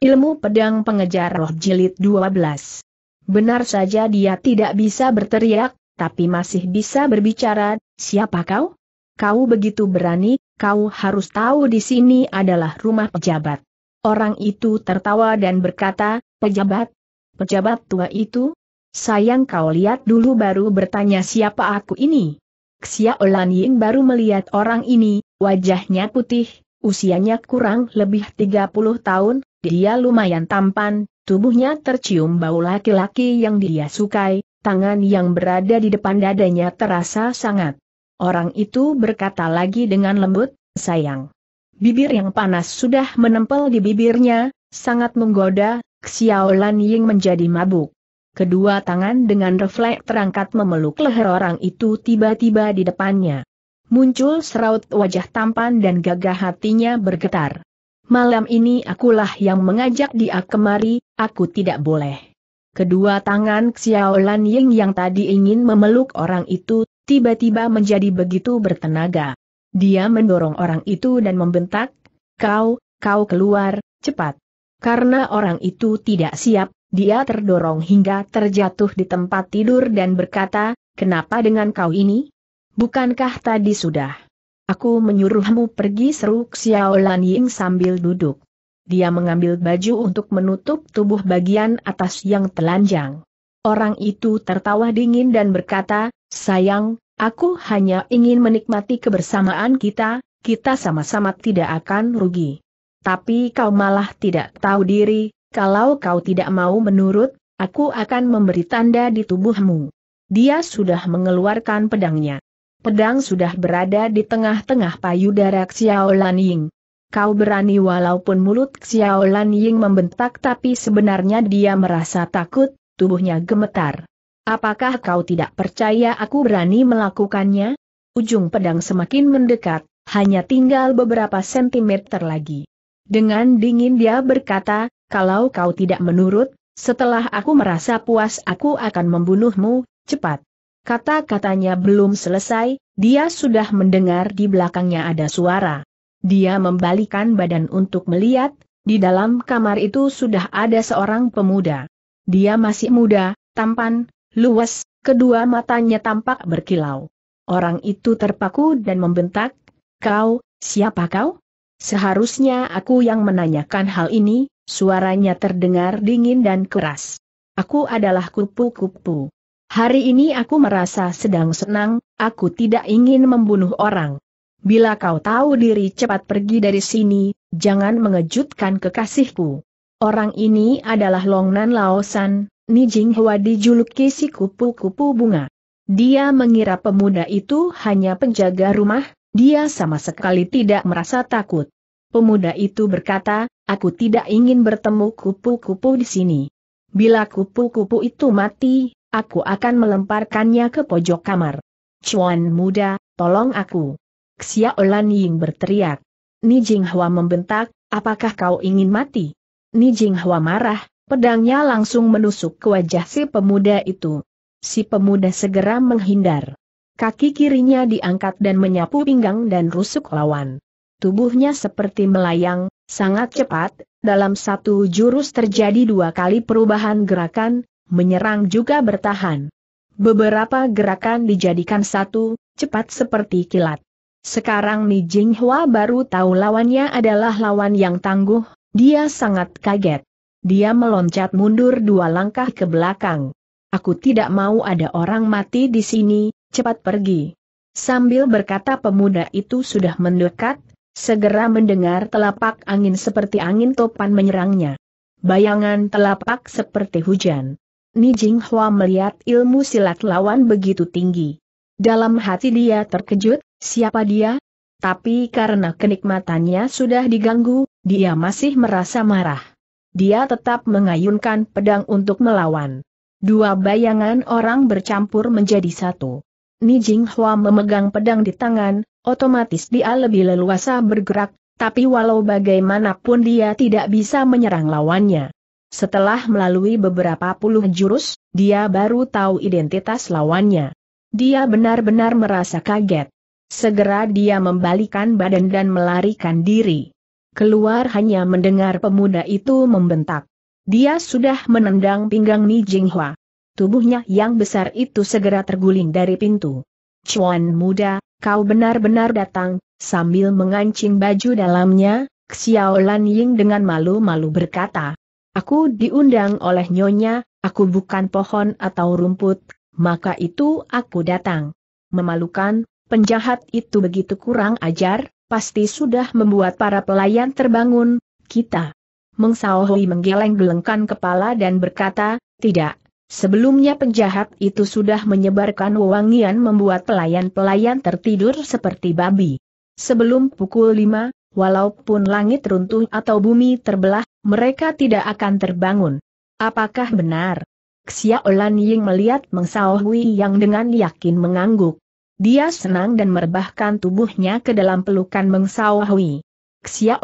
Ilmu Pedang Pengejar Roh Jilid 12 Benar saja dia tidak bisa berteriak, tapi masih bisa berbicara, siapa kau? Kau begitu berani, kau harus tahu di sini adalah rumah pejabat. Orang itu tertawa dan berkata, pejabat? Pejabat tua itu? Sayang kau lihat dulu baru bertanya siapa aku ini. Olan Ying baru melihat orang ini, wajahnya putih, usianya kurang lebih 30 tahun, dia lumayan tampan, tubuhnya tercium bau laki-laki yang dia sukai, tangan yang berada di depan dadanya terasa sangat. Orang itu berkata lagi dengan lembut, sayang. Bibir yang panas sudah menempel di bibirnya, sangat menggoda, Xiaolan Ying menjadi mabuk. Kedua tangan dengan refleks terangkat memeluk leher orang itu tiba-tiba di depannya. Muncul seraut wajah tampan dan gagah hatinya bergetar. Malam ini akulah yang mengajak dia kemari, aku tidak boleh. Kedua tangan Xiao Lan Ying yang tadi ingin memeluk orang itu, tiba-tiba menjadi begitu bertenaga. Dia mendorong orang itu dan membentak, kau, kau keluar, cepat. Karena orang itu tidak siap, dia terdorong hingga terjatuh di tempat tidur dan berkata, kenapa dengan kau ini? Bukankah tadi sudah? Aku menyuruhmu pergi seru Xiao Lan Ying sambil duduk. Dia mengambil baju untuk menutup tubuh bagian atas yang telanjang. Orang itu tertawa dingin dan berkata, sayang, aku hanya ingin menikmati kebersamaan kita, kita sama-sama tidak akan rugi. Tapi kau malah tidak tahu diri, kalau kau tidak mau menurut, aku akan memberi tanda di tubuhmu. Dia sudah mengeluarkan pedangnya pedang sudah berada di tengah-tengah payudara Xiao Lan Ying. Kau berani walaupun mulut Xiao Lan Ying membentak tapi sebenarnya dia merasa takut, tubuhnya gemetar. Apakah kau tidak percaya aku berani melakukannya? Ujung pedang semakin mendekat, hanya tinggal beberapa sentimeter lagi. Dengan dingin dia berkata, kalau kau tidak menurut, setelah aku merasa puas aku akan membunuhmu, cepat. Kata-katanya belum selesai, dia sudah mendengar di belakangnya ada suara. Dia membalikan badan untuk melihat, di dalam kamar itu sudah ada seorang pemuda. Dia masih muda, tampan, luas, kedua matanya tampak berkilau. Orang itu terpaku dan membentak, Kau, siapa kau? Seharusnya aku yang menanyakan hal ini, suaranya terdengar dingin dan keras. Aku adalah kupu-kupu. Hari ini aku merasa sedang senang, aku tidak ingin membunuh orang. Bila kau tahu diri cepat pergi dari sini, jangan mengejutkan kekasihku. Orang ini adalah Longnan Laosan, Nijing Hwa dijuluki si kupu-kupu bunga. Dia mengira pemuda itu hanya penjaga rumah, dia sama sekali tidak merasa takut. Pemuda itu berkata, aku tidak ingin bertemu kupu-kupu di sini. Bila kupu-kupu itu mati, aku akan melemparkannya ke pojok kamar. Cuan muda, tolong aku. Xiao Lan Ying berteriak. Ni Jinghua membentak, apakah kau ingin mati? Ni Jinghua marah, pedangnya langsung menusuk ke wajah si pemuda itu. Si pemuda segera menghindar. Kaki kirinya diangkat dan menyapu pinggang dan rusuk lawan. Tubuhnya seperti melayang, sangat cepat, dalam satu jurus terjadi dua kali perubahan gerakan, menyerang juga bertahan. Beberapa gerakan dijadikan satu, cepat seperti kilat. Sekarang Ni Jinghua baru tahu lawannya adalah lawan yang tangguh, dia sangat kaget. Dia meloncat mundur dua langkah ke belakang. Aku tidak mau ada orang mati di sini, cepat pergi. Sambil berkata pemuda itu sudah mendekat, segera mendengar telapak angin seperti angin topan menyerangnya. Bayangan telapak seperti hujan. Ni Hua melihat ilmu silat lawan begitu tinggi. Dalam hati dia terkejut, siapa dia? Tapi karena kenikmatannya sudah diganggu, dia masih merasa marah. Dia tetap mengayunkan pedang untuk melawan. Dua bayangan orang bercampur menjadi satu. Ni Hua memegang pedang di tangan, otomatis dia lebih leluasa bergerak, tapi walau bagaimanapun dia tidak bisa menyerang lawannya. Setelah melalui beberapa puluh jurus, dia baru tahu identitas lawannya. Dia benar-benar merasa kaget. Segera dia membalikan badan dan melarikan diri. Keluar hanya mendengar pemuda itu membentak. Dia sudah menendang pinggang Ni Jinghua. Tubuhnya yang besar itu segera terguling dari pintu. Chuan muda, kau benar-benar datang, sambil mengancing baju dalamnya, Xiao Lan Ying dengan malu-malu berkata. Aku diundang oleh nyonya, aku bukan pohon atau rumput, maka itu aku datang. Memalukan, penjahat itu begitu kurang ajar, pasti sudah membuat para pelayan terbangun, kita. Mengsaohui menggeleng-gelengkan kepala dan berkata, tidak, Sebelumnya penjahat itu sudah menyebarkan wewangian membuat pelayan-pelayan tertidur seperti babi. Sebelum pukul 5, Walaupun langit runtuh atau bumi terbelah, mereka tidak akan terbangun. Apakah benar? Lan Ying melihat Sao Hui yang dengan yakin mengangguk. Dia senang dan merebahkan tubuhnya ke dalam pelukan Meng Sao Hui.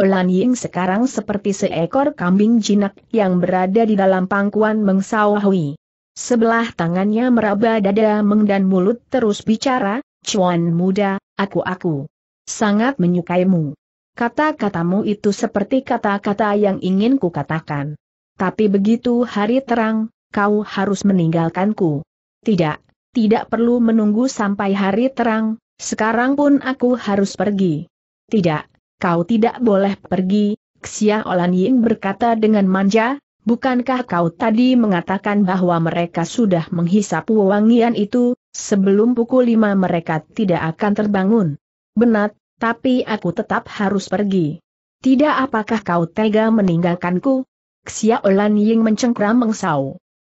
Lan Ying sekarang seperti seekor kambing jinak yang berada di dalam pangkuan Sao Hui. Sebelah tangannya meraba dada Meng dan mulut terus bicara, Cuan muda, aku-aku. Sangat menyukaimu. Kata-katamu itu seperti kata-kata yang ingin kukatakan. Tapi begitu hari terang, kau harus meninggalkanku. Tidak, tidak perlu menunggu sampai hari terang, sekarang pun aku harus pergi. Tidak, kau tidak boleh pergi, Xia Olan Ying berkata dengan manja, bukankah kau tadi mengatakan bahwa mereka sudah menghisap wangian itu, sebelum pukul lima mereka tidak akan terbangun. Benat, tapi aku tetap harus pergi. Tidak apakah kau tega meninggalkanku? Xiao Lan Ying mencengkram Meng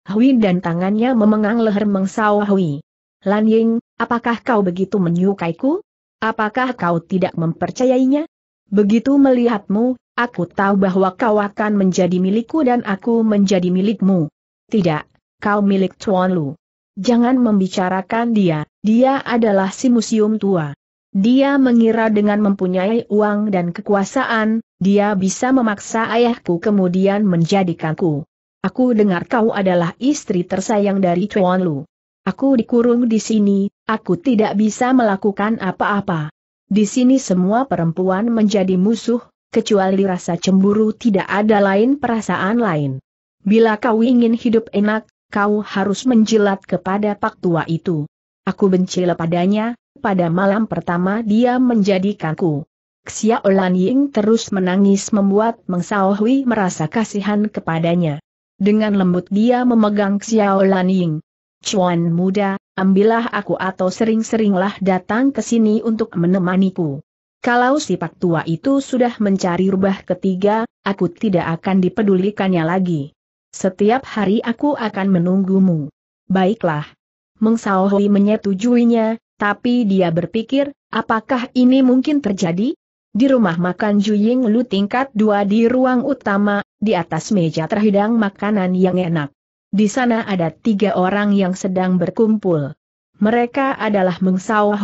Hui dan tangannya memengang leher Mengsau Hui. Lan Ying, apakah kau begitu menyukaiku? Apakah kau tidak mempercayainya? Begitu melihatmu, aku tahu bahwa kau akan menjadi milikku dan aku menjadi milikmu. Tidak, kau milik Chuan Lu. Jangan membicarakan dia, dia adalah si museum tua. Dia mengira dengan mempunyai uang dan kekuasaan, dia bisa memaksa ayahku kemudian menjadikanku. Aku dengar kau adalah istri tersayang dari Chuan Lu. Aku dikurung di sini, aku tidak bisa melakukan apa-apa. Di sini semua perempuan menjadi musuh, kecuali rasa cemburu tidak ada lain perasaan lain. Bila kau ingin hidup enak, kau harus menjilat kepada pak tua itu. Aku benci lepadanya. Pada malam pertama dia menjadi kaku. Xiaolan Olan Ying terus menangis membuat Meng Sao Hui merasa kasihan kepadanya. Dengan lembut dia memegang Xiaolan Olan Ying. Cuan muda, ambillah aku atau sering-seringlah datang ke sini untuk menemaniku. Kalau si pak tua itu sudah mencari rubah ketiga, aku tidak akan dipedulikannya lagi. Setiap hari aku akan menunggumu. Baiklah. Meng Sao Hui menyetujuinya, tapi dia berpikir, apakah ini mungkin terjadi? Di rumah makan Juying Lu tingkat dua di ruang utama, di atas meja terhidang makanan yang enak. Di sana ada tiga orang yang sedang berkumpul. Mereka adalah Meng Sao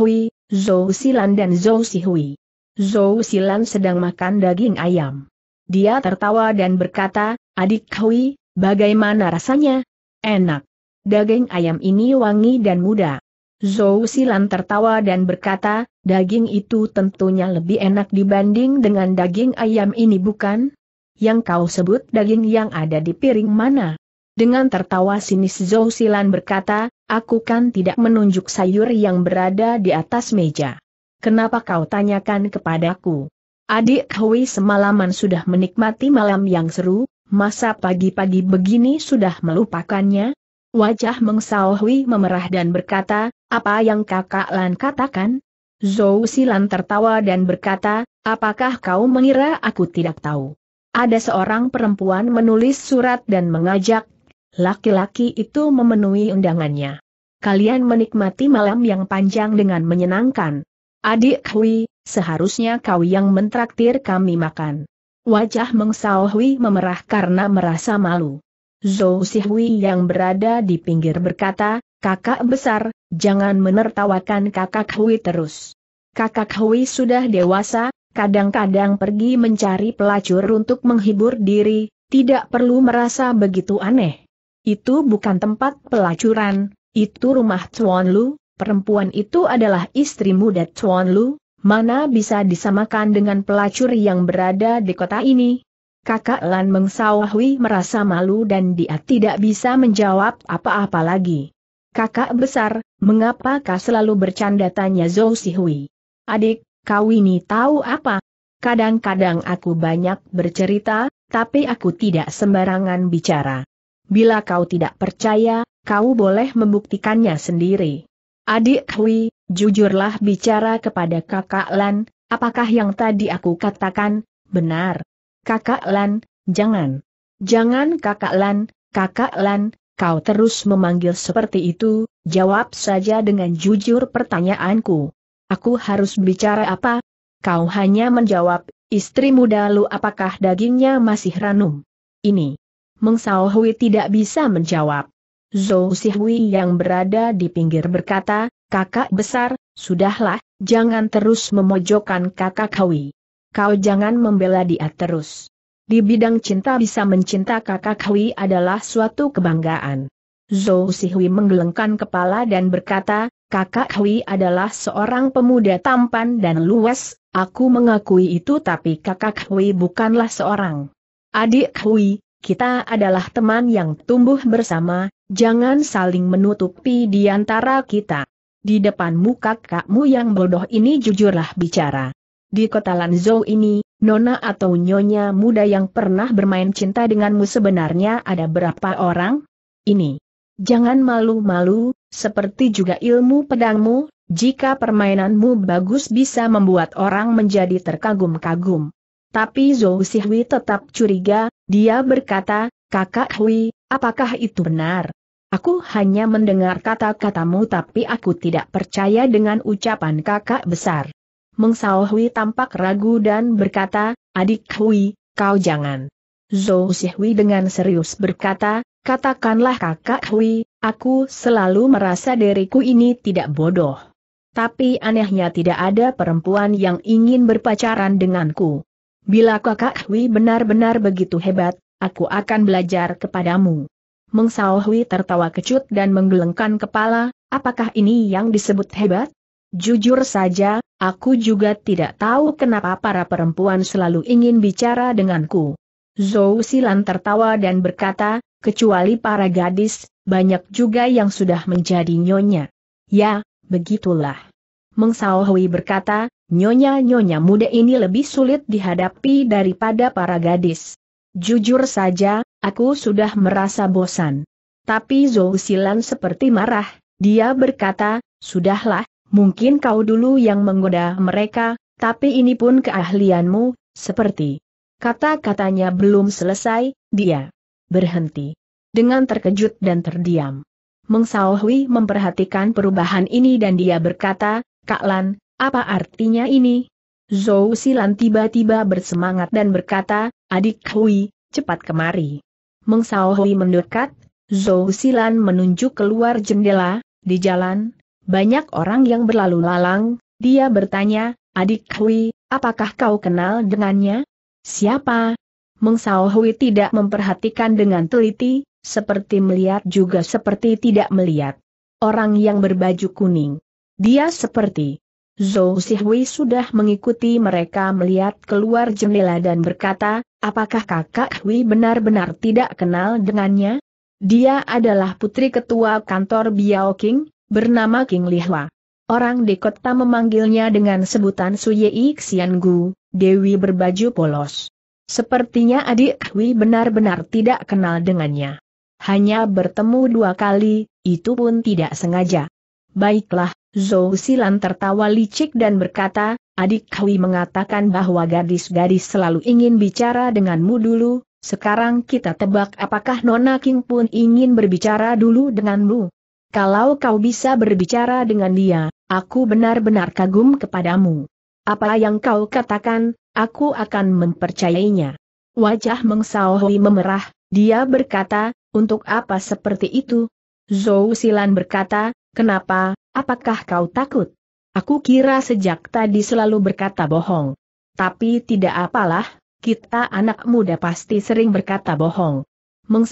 Zhou Silan dan Zhou Sihui. Zhou Silan sedang makan daging ayam. Dia tertawa dan berkata, Adik Hui, bagaimana rasanya? Enak. Daging ayam ini wangi dan mudah. Zhou Silan tertawa dan berkata, daging itu tentunya lebih enak dibanding dengan daging ayam ini bukan? Yang kau sebut daging yang ada di piring mana? Dengan tertawa sinis Zhou Silan berkata, aku kan tidak menunjuk sayur yang berada di atas meja. Kenapa kau tanyakan kepadaku? Adik Hui semalaman sudah menikmati malam yang seru, masa pagi-pagi begini sudah melupakannya? Wajah Meng Mengsaohui memerah dan berkata, apa yang kakak Lan katakan? Zhou Silan tertawa dan berkata, apakah kau mengira aku tidak tahu? Ada seorang perempuan menulis surat dan mengajak, laki-laki itu memenuhi undangannya. Kalian menikmati malam yang panjang dengan menyenangkan. Adik Hui, seharusnya kau yang mentraktir kami makan. Wajah Meng Sao memerah karena merasa malu. Zhou Sihui yang berada di pinggir berkata, kakak besar, jangan menertawakan kakak Hui terus. Kakak Hui sudah dewasa, kadang-kadang pergi mencari pelacur untuk menghibur diri, tidak perlu merasa begitu aneh. Itu bukan tempat pelacuran, itu rumah Tuan Lu, perempuan itu adalah istri muda Tuan Lu, mana bisa disamakan dengan pelacur yang berada di kota ini, kakak Lan Mengsawahui merasa malu dan dia tidak bisa menjawab apa-apa lagi. Kakak besar, mengapa kau selalu bercanda tanya Zhou Sihui? Adik, kau ini tahu apa? Kadang-kadang aku banyak bercerita, tapi aku tidak sembarangan bicara. Bila kau tidak percaya, kau boleh membuktikannya sendiri. Adik Hui, jujurlah bicara kepada kakak Lan, apakah yang tadi aku katakan, benar? Kakak Lan, jangan. Jangan kakak Lan, kakak Lan, kau terus memanggil seperti itu, jawab saja dengan jujur pertanyaanku. Aku harus bicara apa? Kau hanya menjawab, istri muda lu apakah dagingnya masih ranum? Ini. Sao Hui tidak bisa menjawab. Zhou Sihui yang berada di pinggir berkata, kakak besar, sudahlah, jangan terus memojokkan kakak Hui kau jangan membela dia terus. Di bidang cinta bisa mencinta kakak Hui adalah suatu kebanggaan. Zhou Sihui menggelengkan kepala dan berkata, kakak Hui adalah seorang pemuda tampan dan luas, aku mengakui itu tapi kakak Hui bukanlah seorang. Adik Hui, kita adalah teman yang tumbuh bersama, jangan saling menutupi di antara kita. Di depan depanmu kakakmu yang bodoh ini jujurlah bicara. Di kota Lanzhou ini, nona atau nyonya muda yang pernah bermain cinta denganmu sebenarnya ada berapa orang? Ini. Jangan malu-malu, seperti juga ilmu pedangmu, jika permainanmu bagus bisa membuat orang menjadi terkagum-kagum. Tapi Zhou Sihui tetap curiga, dia berkata, Kakak Hui, apakah itu benar? Aku hanya mendengar kata-katamu tapi aku tidak percaya dengan ucapan kakak besar. Mengsaoh Hui tampak ragu dan berkata, adik Hui, kau jangan. Zhou Hui dengan serius berkata, katakanlah kakak Hui, aku selalu merasa diriku ini tidak bodoh. Tapi anehnya tidak ada perempuan yang ingin berpacaran denganku. Bila kakak Hui benar-benar begitu hebat, aku akan belajar kepadamu. Meng Sao Hui tertawa kecut dan menggelengkan kepala, apakah ini yang disebut hebat? Jujur saja, aku juga tidak tahu kenapa para perempuan selalu ingin bicara denganku. Zhou Silan tertawa dan berkata, kecuali para gadis, banyak juga yang sudah menjadi nyonya. Ya, begitulah. Meng Hui berkata, nyonya-nyonya muda ini lebih sulit dihadapi daripada para gadis. Jujur saja, aku sudah merasa bosan. Tapi Zhou Silan seperti marah, dia berkata, sudahlah, Mungkin kau dulu yang menggoda mereka, tapi ini pun keahlianmu, seperti kata-katanya belum selesai, dia berhenti. Dengan terkejut dan terdiam. Mengsaohui memperhatikan perubahan ini dan dia berkata, Kak Lan, apa artinya ini? Zhou Silan tiba-tiba bersemangat dan berkata, Adik Hui, cepat kemari. Meng mendekat, Zhou Silan menunjuk keluar jendela, di jalan, banyak orang yang berlalu lalang, dia bertanya, adik Hui, apakah kau kenal dengannya? Siapa? Meng Hui tidak memperhatikan dengan teliti, seperti melihat juga seperti tidak melihat. Orang yang berbaju kuning. Dia seperti Zhou Hui sudah mengikuti mereka melihat keluar jendela dan berkata, apakah kakak Hui benar-benar tidak kenal dengannya? Dia adalah putri ketua kantor Biao King, bernama King Lihua. Orang di kota memanggilnya dengan sebutan Suyei Xian Gu, Dewi berbaju polos. Sepertinya adik Hui benar-benar tidak kenal dengannya. Hanya bertemu dua kali, itu pun tidak sengaja. Baiklah, Zhou Silan tertawa licik dan berkata, adik Hui mengatakan bahwa gadis-gadis selalu ingin bicara denganmu dulu, sekarang kita tebak apakah Nona King pun ingin berbicara dulu denganmu. Kalau kau bisa berbicara dengan dia, aku benar-benar kagum kepadamu. Apa yang kau katakan, aku akan mempercayainya. Wajah Meng memerah, dia berkata, untuk apa seperti itu? Zhou Silan berkata, kenapa, apakah kau takut? Aku kira sejak tadi selalu berkata bohong. Tapi tidak apalah, kita anak muda pasti sering berkata bohong. Meng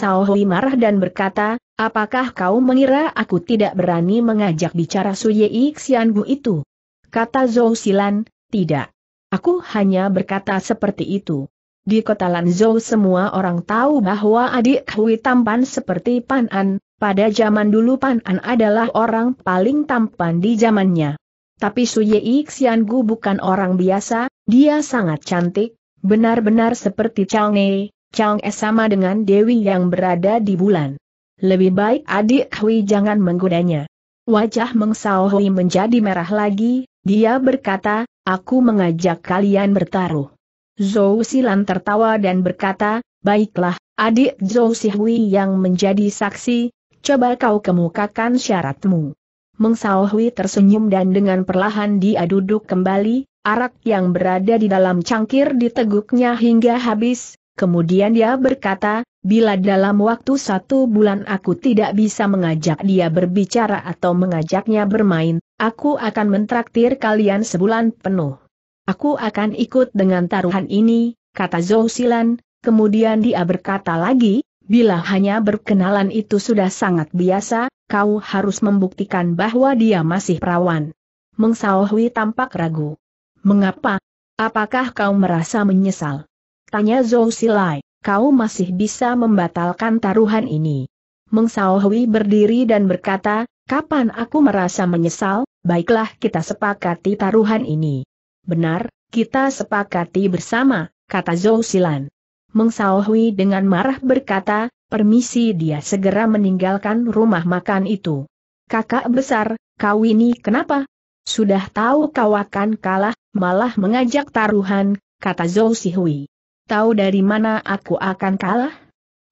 marah dan berkata, Apakah kau mengira aku tidak berani mengajak bicara Suyei Gu itu? Kata Zhou Silan, tidak. Aku hanya berkata seperti itu. Di kota Lanzhou semua orang tahu bahwa adik Hui tampan seperti Pan An, pada zaman dulu Pan An adalah orang paling tampan di zamannya. Tapi Suyei Gu bukan orang biasa, dia sangat cantik, benar-benar seperti Chang E, Chang E sama dengan Dewi yang berada di bulan. Lebih baik adik Hui jangan menggodanya. Wajah Meng Sao Hui menjadi merah lagi, dia berkata, aku mengajak kalian bertaruh. Zhou Silan tertawa dan berkata, baiklah, adik Zhou Sihui yang menjadi saksi, coba kau kemukakan syaratmu. Meng Sao Hui tersenyum dan dengan perlahan dia duduk kembali, arak yang berada di dalam cangkir diteguknya hingga habis, Kemudian dia berkata, bila dalam waktu satu bulan aku tidak bisa mengajak dia berbicara atau mengajaknya bermain, aku akan mentraktir kalian sebulan penuh. Aku akan ikut dengan taruhan ini, kata Zhou Silan, kemudian dia berkata lagi, bila hanya berkenalan itu sudah sangat biasa, kau harus membuktikan bahwa dia masih perawan. Meng Hui tampak ragu. Mengapa? Apakah kau merasa menyesal? Tanya Zhou Silai, kau masih bisa membatalkan taruhan ini. Meng Hui berdiri dan berkata, kapan aku merasa menyesal, baiklah kita sepakati taruhan ini. Benar, kita sepakati bersama, kata Zhou Silan. Meng Hui dengan marah berkata, permisi dia segera meninggalkan rumah makan itu. Kakak besar, kau ini kenapa? Sudah tahu kau akan kalah, malah mengajak taruhan, kata Zhou Sihui tahu dari mana aku akan kalah?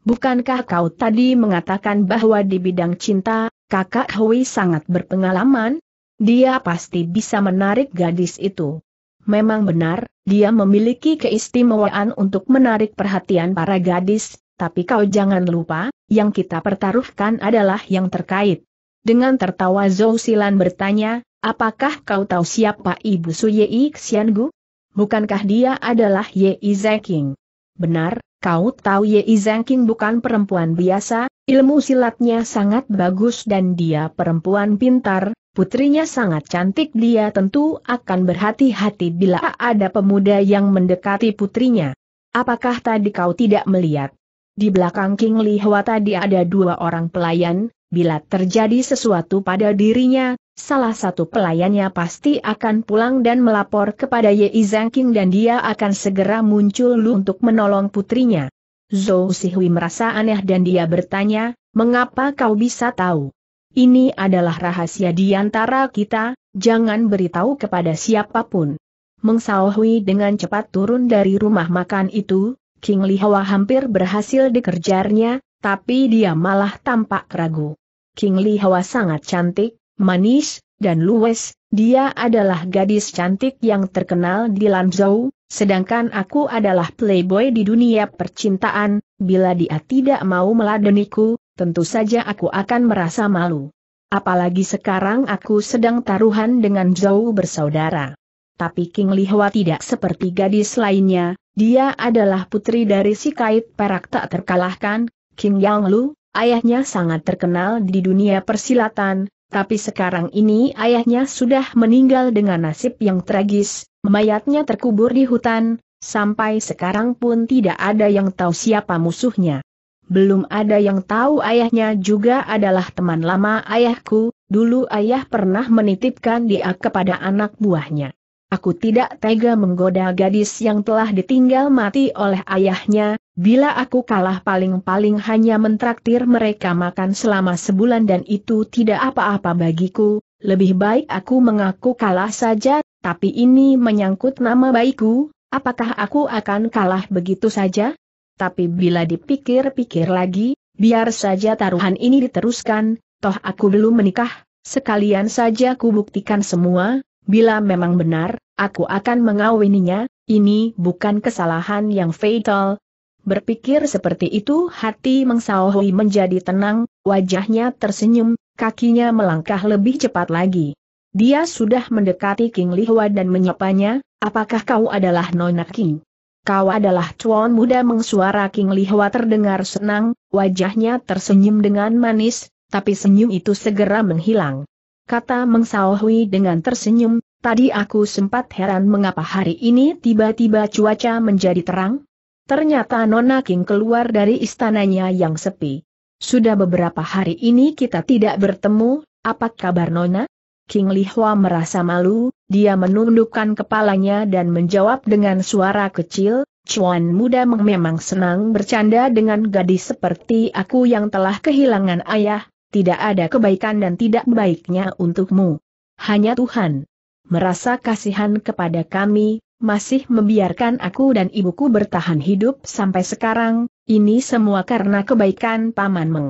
Bukankah kau tadi mengatakan bahwa di bidang cinta, kakak Hui sangat berpengalaman? Dia pasti bisa menarik gadis itu. Memang benar, dia memiliki keistimewaan untuk menarik perhatian para gadis, tapi kau jangan lupa, yang kita pertaruhkan adalah yang terkait. Dengan tertawa Zhou Silan bertanya, apakah kau tahu siapa ibu Suyei Xiangu? Bukankah dia adalah Ye Zengking? Benar, kau tahu Ye Zengking bukan perempuan biasa, ilmu silatnya sangat bagus dan dia perempuan pintar, putrinya sangat cantik dia tentu akan berhati-hati bila ada pemuda yang mendekati putrinya. Apakah tadi kau tidak melihat? Di belakang King Li Hwa tadi ada dua orang pelayan, Bila terjadi sesuatu pada dirinya, salah satu pelayannya pasti akan pulang dan melapor kepada Ye Zhangqing dan dia akan segera muncul untuk menolong putrinya. Zhou Sihui merasa aneh dan dia bertanya, mengapa kau bisa tahu? Ini adalah rahasia di antara kita, jangan beritahu kepada siapapun. Hui dengan cepat turun dari rumah makan itu, King Li Hua hampir berhasil dikejarnya, tapi dia malah tampak ragu. King Li Hwa sangat cantik, manis, dan luwes, dia adalah gadis cantik yang terkenal di Lanzhou, sedangkan aku adalah playboy di dunia percintaan, bila dia tidak mau meladeniku, tentu saja aku akan merasa malu. Apalagi sekarang aku sedang taruhan dengan Zhou bersaudara. Tapi King Li Hua tidak seperti gadis lainnya, dia adalah putri dari si kait perak tak terkalahkan, King Yang Lu, ayahnya sangat terkenal di dunia persilatan, tapi sekarang ini ayahnya sudah meninggal dengan nasib yang tragis, mayatnya terkubur di hutan, sampai sekarang pun tidak ada yang tahu siapa musuhnya. Belum ada yang tahu ayahnya juga adalah teman lama ayahku, dulu ayah pernah menitipkan dia kepada anak buahnya. Aku tidak tega menggoda gadis yang telah ditinggal mati oleh ayahnya, Bila aku kalah paling-paling hanya mentraktir mereka makan selama sebulan dan itu tidak apa-apa bagiku, lebih baik aku mengaku kalah saja, tapi ini menyangkut nama baikku, apakah aku akan kalah begitu saja? Tapi bila dipikir-pikir lagi, biar saja taruhan ini diteruskan, toh aku belum menikah, sekalian saja kubuktikan semua, bila memang benar, aku akan mengawininya, ini bukan kesalahan yang fatal, Berpikir seperti itu hati Mengsaohui menjadi tenang, wajahnya tersenyum, kakinya melangkah lebih cepat lagi. Dia sudah mendekati King Lihua dan menyapanya, apakah kau adalah Nona King? Kau adalah cuan muda mengsuara King Lihua terdengar senang, wajahnya tersenyum dengan manis, tapi senyum itu segera menghilang. Kata Mengsaohui dengan tersenyum, tadi aku sempat heran mengapa hari ini tiba-tiba cuaca menjadi terang, Ternyata Nona King keluar dari istananya yang sepi. Sudah beberapa hari ini kita tidak bertemu, apa kabar Nona? King Li Hua merasa malu, dia menundukkan kepalanya dan menjawab dengan suara kecil, Chuan muda memang senang bercanda dengan gadis seperti aku yang telah kehilangan ayah, tidak ada kebaikan dan tidak baiknya untukmu. Hanya Tuhan merasa kasihan kepada kami, masih membiarkan aku dan ibuku bertahan hidup sampai sekarang, ini semua karena kebaikan Paman Meng.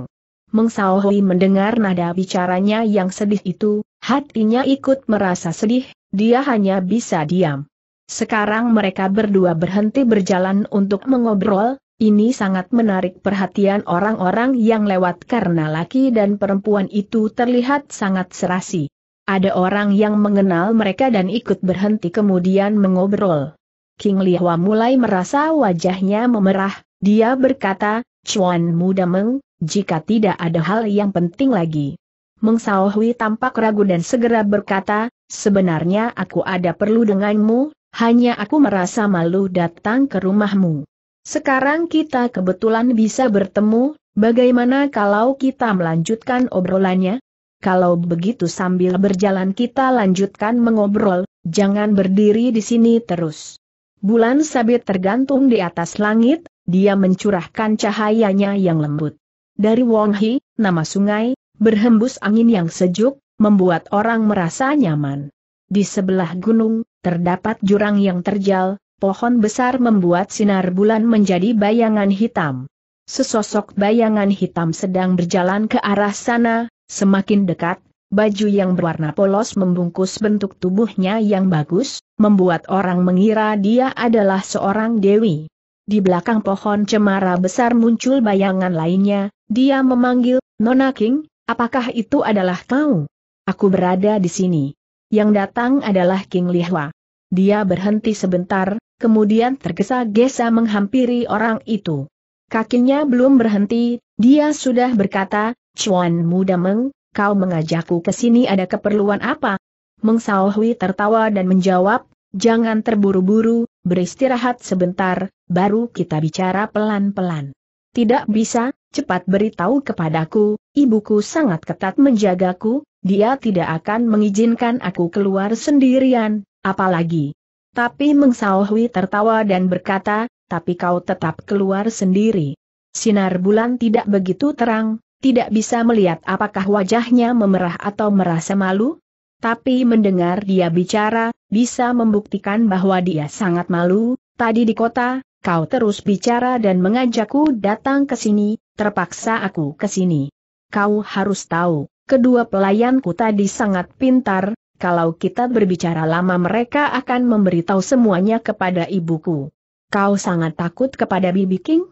Meng Saohui mendengar nada bicaranya yang sedih itu, hatinya ikut merasa sedih, dia hanya bisa diam. Sekarang mereka berdua berhenti berjalan untuk mengobrol, ini sangat menarik perhatian orang-orang yang lewat karena laki dan perempuan itu terlihat sangat serasi. Ada orang yang mengenal mereka dan ikut berhenti kemudian mengobrol. King Lihua mulai merasa wajahnya memerah, dia berkata, Chuan Muda Meng, jika tidak ada hal yang penting lagi. Meng Hui tampak ragu dan segera berkata, sebenarnya aku ada perlu denganmu, hanya aku merasa malu datang ke rumahmu. Sekarang kita kebetulan bisa bertemu, bagaimana kalau kita melanjutkan obrolannya? Kalau begitu sambil berjalan kita lanjutkan mengobrol, jangan berdiri di sini terus. Bulan sabit tergantung di atas langit, dia mencurahkan cahayanya yang lembut. Dari Wong Hi, nama sungai, berhembus angin yang sejuk, membuat orang merasa nyaman. Di sebelah gunung, terdapat jurang yang terjal, pohon besar membuat sinar bulan menjadi bayangan hitam. Sesosok bayangan hitam sedang berjalan ke arah sana, Semakin dekat, baju yang berwarna polos membungkus bentuk tubuhnya yang bagus, membuat orang mengira dia adalah seorang dewi. Di belakang pohon cemara besar muncul bayangan lainnya, dia memanggil, Nona King, apakah itu adalah kau? Aku berada di sini. Yang datang adalah King Lihwa. Dia berhenti sebentar, kemudian tergesa-gesa menghampiri orang itu. Kakinya belum berhenti, dia sudah berkata, Chuan muda Meng, kau mengajakku ke sini ada keperluan apa? Meng Hui tertawa dan menjawab, jangan terburu-buru, beristirahat sebentar, baru kita bicara pelan-pelan. Tidak bisa, cepat beritahu kepadaku, ibuku sangat ketat menjagaku, dia tidak akan mengizinkan aku keluar sendirian, apalagi. Tapi Meng Hui tertawa dan berkata, tapi kau tetap keluar sendiri. Sinar bulan tidak begitu terang, tidak bisa melihat apakah wajahnya memerah atau merasa malu. Tapi mendengar dia bicara, bisa membuktikan bahwa dia sangat malu, tadi di kota, kau terus bicara dan mengajakku datang ke sini, terpaksa aku ke sini. Kau harus tahu, kedua pelayanku tadi sangat pintar, kalau kita berbicara lama mereka akan memberitahu semuanya kepada ibuku. Kau sangat takut kepada Bibi King?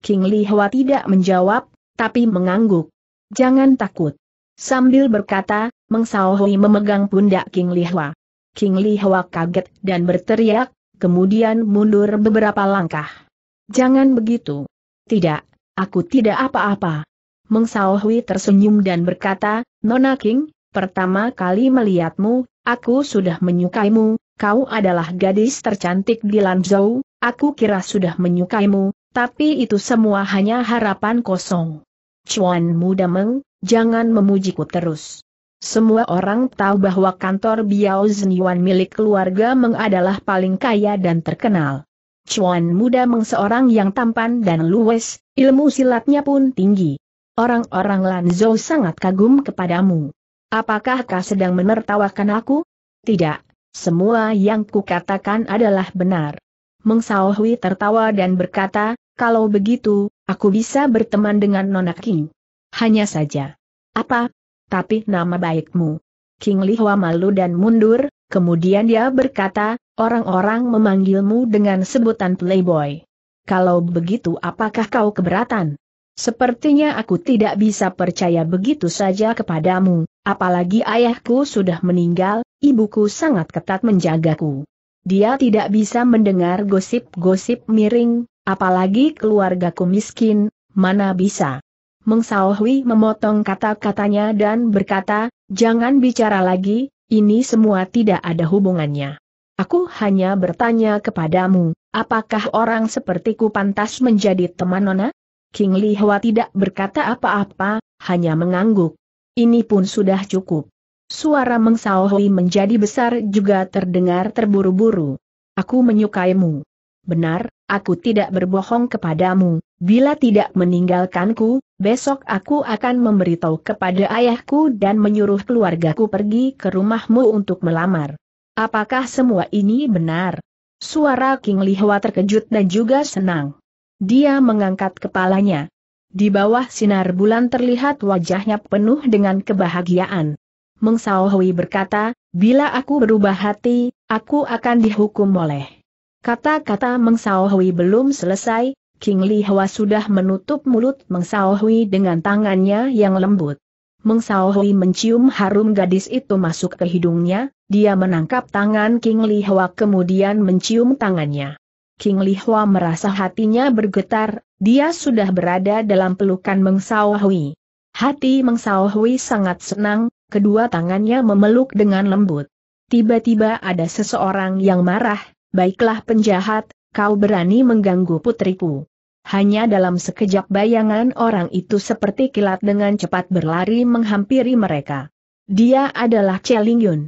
King Li Hua tidak menjawab, tapi mengangguk. Jangan takut. Sambil berkata, Meng Hui memegang pundak King Lihwa. King Lihwa kaget dan berteriak, kemudian mundur beberapa langkah. Jangan begitu. Tidak, aku tidak apa-apa. Meng Hui tersenyum dan berkata, Nona King, pertama kali melihatmu, aku sudah menyukaimu, kau adalah gadis tercantik di Lanzhou, aku kira sudah menyukaimu, tapi itu semua hanya harapan kosong. Chuan muda meng, jangan memujiku terus. Semua orang tahu bahwa kantor Biao Zhenyuan milik keluarga Meng adalah paling kaya dan terkenal. Chuan muda Meng seorang yang tampan dan luwes, ilmu silatnya pun tinggi. Orang-orang Lanzhou sangat kagum kepadamu. Apakah kau sedang menertawakan aku? Tidak, semua yang kukatakan adalah benar. Meng Sao tertawa dan berkata, kalau begitu, aku bisa berteman dengan Nona King. Hanya saja. Apa? Tapi nama baikmu. King Li Hua malu dan mundur, kemudian dia berkata, orang-orang memanggilmu dengan sebutan playboy. Kalau begitu apakah kau keberatan? Sepertinya aku tidak bisa percaya begitu saja kepadamu, apalagi ayahku sudah meninggal, ibuku sangat ketat menjagaku. Dia tidak bisa mendengar gosip-gosip miring, Apalagi keluargaku miskin, mana bisa. Mengsaohui memotong kata-katanya dan berkata, jangan bicara lagi, ini semua tidak ada hubungannya. Aku hanya bertanya kepadamu, apakah orang sepertiku pantas menjadi teman Nona? King Li Hwa tidak berkata apa-apa, hanya mengangguk. Ini pun sudah cukup. Suara Meng Sao Hui menjadi besar juga terdengar terburu-buru. Aku menyukaimu benar, aku tidak berbohong kepadamu, bila tidak meninggalkanku, besok aku akan memberitahu kepada ayahku dan menyuruh keluargaku pergi ke rumahmu untuk melamar. Apakah semua ini benar? Suara King Lihwa terkejut dan juga senang. Dia mengangkat kepalanya. Di bawah sinar bulan terlihat wajahnya penuh dengan kebahagiaan. Meng Sao Hui berkata, bila aku berubah hati, aku akan dihukum oleh Kata-kata Mengsaohui belum selesai, King Li Hwa sudah menutup mulut Mengsaohui dengan tangannya yang lembut. Mengsaohui mencium harum gadis itu masuk ke hidungnya, dia menangkap tangan King Li Hwa kemudian mencium tangannya. King Li Hwa merasa hatinya bergetar, dia sudah berada dalam pelukan Mengsaohui. Hati Mengsaohui sangat senang, kedua tangannya memeluk dengan lembut. Tiba-tiba ada seseorang yang marah, Baiklah penjahat, kau berani mengganggu putriku. Hanya dalam sekejap bayangan orang itu seperti kilat dengan cepat berlari menghampiri mereka. Dia adalah Cheling Yun.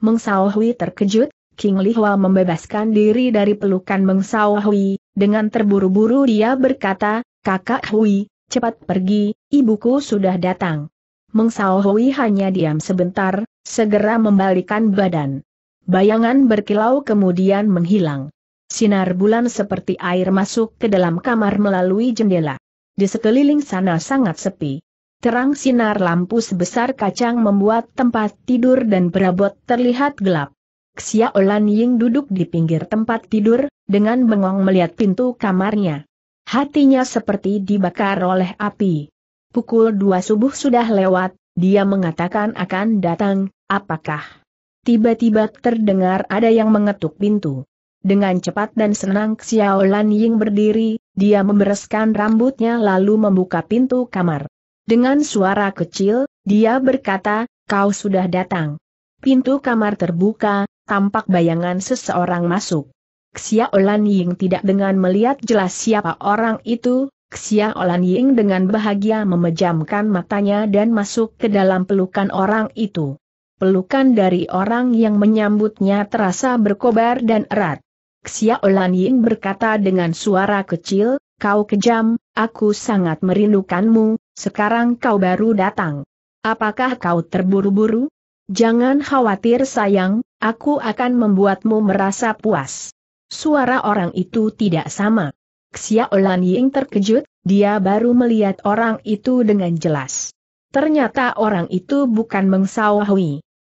Meng Hui terkejut, King Li Hua membebaskan diri dari pelukan Meng Hui, dengan terburu-buru dia berkata, Kakak Hui, cepat pergi, ibuku sudah datang. Meng Hui hanya diam sebentar, segera membalikan badan. Bayangan berkilau kemudian menghilang. Sinar bulan seperti air masuk ke dalam kamar melalui jendela. Di sekeliling sana sangat sepi. Terang sinar lampu sebesar kacang membuat tempat tidur dan perabot terlihat gelap. Xia Olan Ying duduk di pinggir tempat tidur, dengan bengong melihat pintu kamarnya. Hatinya seperti dibakar oleh api. Pukul dua subuh sudah lewat, dia mengatakan akan datang, apakah Tiba-tiba terdengar ada yang mengetuk pintu. Dengan cepat dan senang Xiao Lan Ying berdiri, dia membereskan rambutnya lalu membuka pintu kamar. Dengan suara kecil, dia berkata, kau sudah datang. Pintu kamar terbuka, tampak bayangan seseorang masuk. Xiao Lan Ying tidak dengan melihat jelas siapa orang itu, Xiao Lan Ying dengan bahagia memejamkan matanya dan masuk ke dalam pelukan orang itu pelukan dari orang yang menyambutnya terasa berkobar dan erat. Xiaolan Ying berkata dengan suara kecil, kau kejam, aku sangat merindukanmu, sekarang kau baru datang. Apakah kau terburu-buru? Jangan khawatir sayang, aku akan membuatmu merasa puas. Suara orang itu tidak sama. Xiaolan Ying terkejut, dia baru melihat orang itu dengan jelas. Ternyata orang itu bukan Meng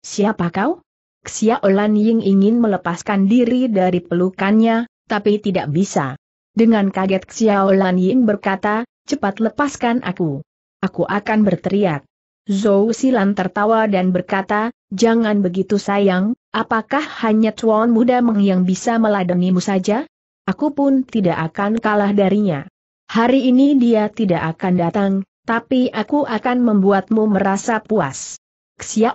Siapa kau? Xia Olan Ying ingin melepaskan diri dari pelukannya, tapi tidak bisa. Dengan kaget Xia Olan Ying berkata, cepat lepaskan aku. Aku akan berteriak. Zhou Silan tertawa dan berkata, jangan begitu sayang, apakah hanya tuan muda Meng yang bisa meladenimu saja? Aku pun tidak akan kalah darinya. Hari ini dia tidak akan datang, tapi aku akan membuatmu merasa puas.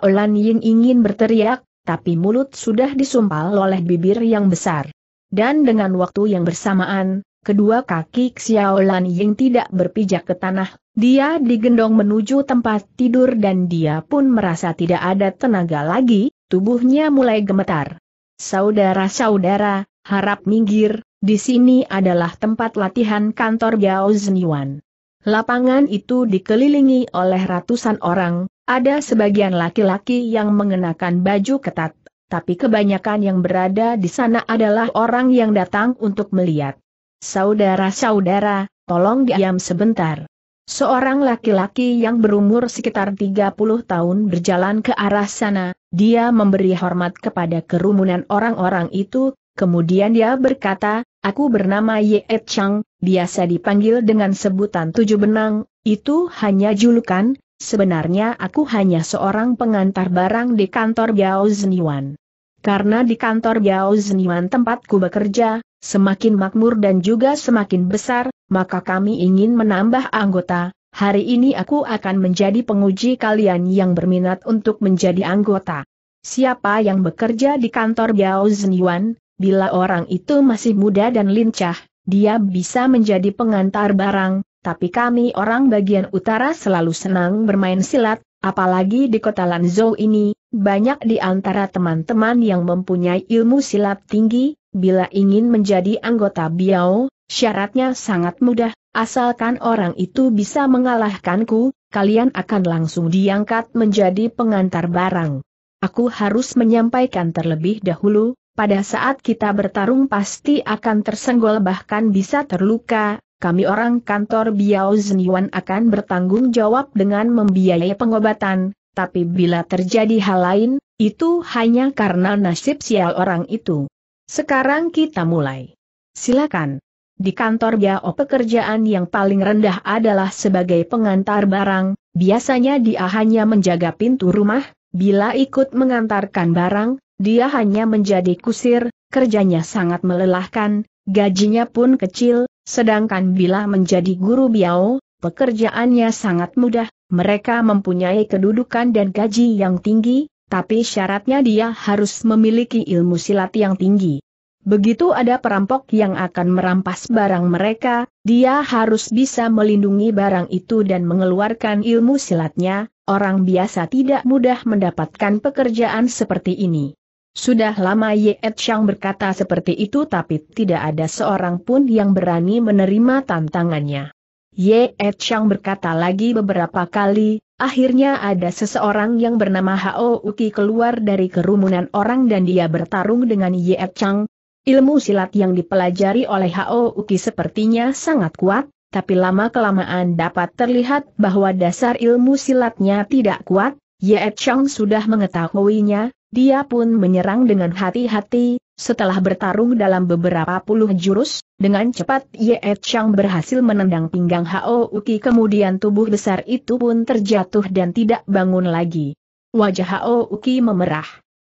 Olan Ying ingin berteriak, tapi mulut sudah disumpal oleh bibir yang besar. Dan dengan waktu yang bersamaan, kedua kaki Olan Ying tidak berpijak ke tanah, dia digendong menuju tempat tidur dan dia pun merasa tidak ada tenaga lagi, tubuhnya mulai gemetar. Saudara-saudara, harap minggir, di sini adalah tempat latihan kantor Gao Zhenyuan. Lapangan itu dikelilingi oleh ratusan orang, ada sebagian laki-laki yang mengenakan baju ketat, tapi kebanyakan yang berada di sana adalah orang yang datang untuk melihat. Saudara-saudara, tolong diam sebentar. Seorang laki-laki yang berumur sekitar 30 tahun berjalan ke arah sana, dia memberi hormat kepada kerumunan orang-orang itu, Kemudian dia berkata, aku bernama Ye Chang, biasa dipanggil dengan sebutan tujuh benang, itu hanya julukan, sebenarnya aku hanya seorang pengantar barang di kantor Biao Zeniwan. Karena di kantor Biao Zeniwan tempatku bekerja, semakin makmur dan juga semakin besar, maka kami ingin menambah anggota, hari ini aku akan menjadi penguji kalian yang berminat untuk menjadi anggota. Siapa yang bekerja di kantor Biao Zeniwan, Bila orang itu masih muda dan lincah, dia bisa menjadi pengantar barang, tapi kami orang bagian utara selalu senang bermain silat, apalagi di kota Lanzhou ini, banyak di antara teman-teman yang mempunyai ilmu silat tinggi, bila ingin menjadi anggota Biao, syaratnya sangat mudah, asalkan orang itu bisa mengalahkanku, kalian akan langsung diangkat menjadi pengantar barang. Aku harus menyampaikan terlebih dahulu, pada saat kita bertarung pasti akan tersenggol bahkan bisa terluka, kami orang kantor Biao Zhenyuan akan bertanggung jawab dengan membiayai pengobatan, tapi bila terjadi hal lain, itu hanya karena nasib sial orang itu. Sekarang kita mulai. Silakan. Di kantor Biao pekerjaan yang paling rendah adalah sebagai pengantar barang, biasanya dia hanya menjaga pintu rumah, bila ikut mengantarkan barang, dia hanya menjadi kusir, kerjanya sangat melelahkan, gajinya pun kecil, sedangkan bila menjadi guru biao, pekerjaannya sangat mudah, mereka mempunyai kedudukan dan gaji yang tinggi, tapi syaratnya dia harus memiliki ilmu silat yang tinggi. Begitu ada perampok yang akan merampas barang mereka, dia harus bisa melindungi barang itu dan mengeluarkan ilmu silatnya, orang biasa tidak mudah mendapatkan pekerjaan seperti ini. Sudah lama Ye Chang berkata seperti itu tapi tidak ada seorang pun yang berani menerima tantangannya. Ye Chang berkata lagi beberapa kali, akhirnya ada seseorang yang bernama Hao Uki keluar dari kerumunan orang dan dia bertarung dengan Ye Chang. Ilmu silat yang dipelajari oleh Hao Uki sepertinya sangat kuat, tapi lama-kelamaan dapat terlihat bahwa dasar ilmu silatnya tidak kuat, Ye Chang sudah mengetahuinya, dia pun menyerang dengan hati-hati, setelah bertarung dalam beberapa puluh jurus, dengan cepat Ye Chang berhasil menendang pinggang Hao Uki kemudian tubuh besar itu pun terjatuh dan tidak bangun lagi. Wajah Hao Uki memerah.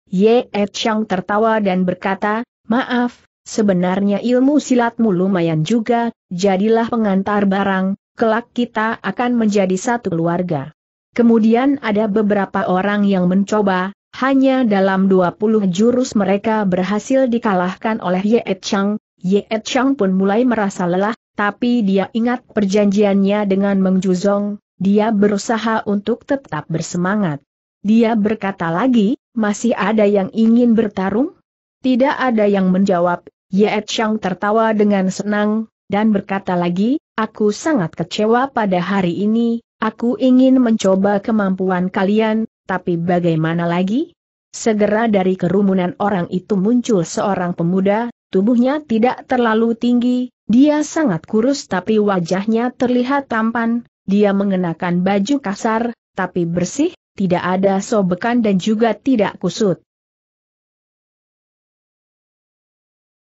Ye Chang tertawa dan berkata, maaf, sebenarnya ilmu silatmu lumayan juga, jadilah pengantar barang, kelak kita akan menjadi satu keluarga. Kemudian ada beberapa orang yang mencoba, hanya dalam 20 jurus mereka berhasil dikalahkan oleh Ye Etsang. Chang, Ye Etsang Chang pun mulai merasa lelah, tapi dia ingat perjanjiannya dengan Meng Juzong, dia berusaha untuk tetap bersemangat. Dia berkata lagi, masih ada yang ingin bertarung? Tidak ada yang menjawab, Ye Etsang Chang tertawa dengan senang, dan berkata lagi, aku sangat kecewa pada hari ini, aku ingin mencoba kemampuan kalian, tapi bagaimana lagi? Segera dari kerumunan orang itu muncul seorang pemuda, tubuhnya tidak terlalu tinggi, dia sangat kurus tapi wajahnya terlihat tampan, dia mengenakan baju kasar, tapi bersih, tidak ada sobekan dan juga tidak kusut.